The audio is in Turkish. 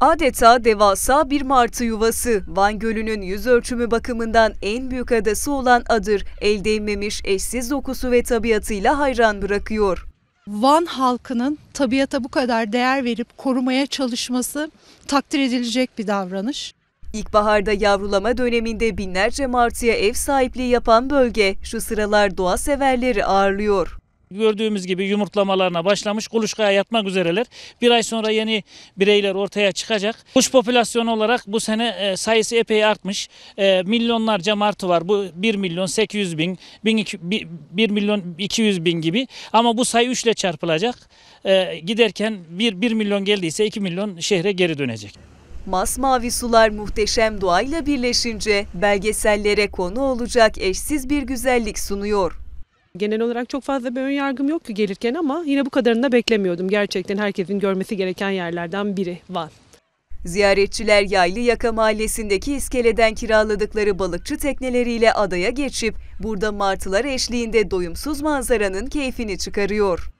Adeta devasa bir martı yuvası, Van Gölü'nün yüz ölçümü bakımından en büyük adası olan Adır, el değmemiş eşsiz dokusu ve tabiatıyla hayran bırakıyor. Van halkının tabiata bu kadar değer verip korumaya çalışması takdir edilecek bir davranış. İlkbaharda yavrulama döneminde binlerce martıya ev sahipliği yapan bölge şu sıralar doğa severleri ağırlıyor gördüğümüz gibi yumurtlamalarına başlamış kuluçkaya yatmak üzereler. Bir ay sonra yeni bireyler ortaya çıkacak. Kuş popülasyonu olarak bu sene e, sayısı epey artmış. E, milyonlarca martı var. Bu 1 milyon 800 bin, 1 milyon 200 bin gibi. Ama bu sayı 3 ile çarpılacak. E, giderken 1, 1 milyon geldiyse 2 milyon şehre geri dönecek. Masmavi sular muhteşem doğayla birleşince belgesellere konu olacak eşsiz bir güzellik sunuyor. Genel olarak çok fazla bir ön yargım yok ki gelirken ama yine bu kadarını da beklemiyordum. Gerçekten herkesin görmesi gereken yerlerden biri Van. Ziyaretçiler Yaylı Yaka Mahallesi'ndeki iskeleden kiraladıkları balıkçı tekneleriyle adaya geçip burada martılar eşliğinde doyumsuz manzaranın keyfini çıkarıyor.